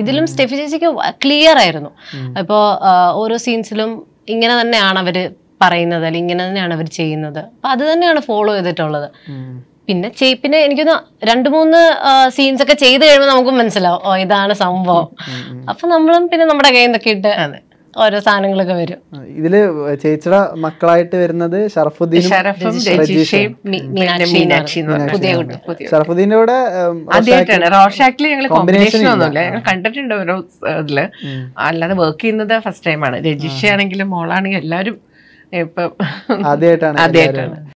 ഇതിലും സ്റ്റെഫി ചേച്ചിക്ക് ക്ലിയർ ആയിരുന്നു അപ്പോ ഓരോ സീൻസിലും ഇങ്ങനെ തന്നെയാണ് അവര് പറയുന്നത് അല്ലെങ്കിൽ ഇങ്ങനെ തന്നെയാണ് അവർ ചെയ്യുന്നത് അപ്പൊ അത് തന്നെയാണ് ഫോളോ ചെയ്തിട്ടുള്ളത് പിന്നെ പിന്നെ എനിക്കൊന്ന് രണ്ട് മൂന്ന് സീൻസ് ഒക്കെ ചെയ്ത് കഴിയുമ്പോൾ നമുക്ക് മനസ്സിലാവും ഓ ഇതാണ് സംഭവം അപ്പൊ നമ്മളും പിന്നെ നമ്മുടെ കയ്യിൽ നിന്നൊക്കെ ഇട്ട് അതെ ഓരോ സാധനങ്ങളൊക്കെ വരും ഇതില് ചേച്ചിയുടെ മക്കളായിട്ട് വരുന്നത് ഷറഫുദ്ദീൻ ഷറഫുദ്ദീന്റെ കൂടെ റോഷാക്കില് ഞങ്ങൾ കോമ്പിനേഷൻ ഒന്നുമില്ല ഞങ്ങൾ കണ്ടിട്ടുണ്ട് ഓരോ ഇതില് അല്ലാതെ വർക്ക് ചെയ്യുന്നത് ഫസ്റ്റ് ടൈമാണ് രജിഷ ആണെങ്കിലും മോളാണെങ്കിലും എല്ലാരും ഇപ്പം ആദ്യമായിട്ടാണ് ആദ്യമായിട്ടാണ്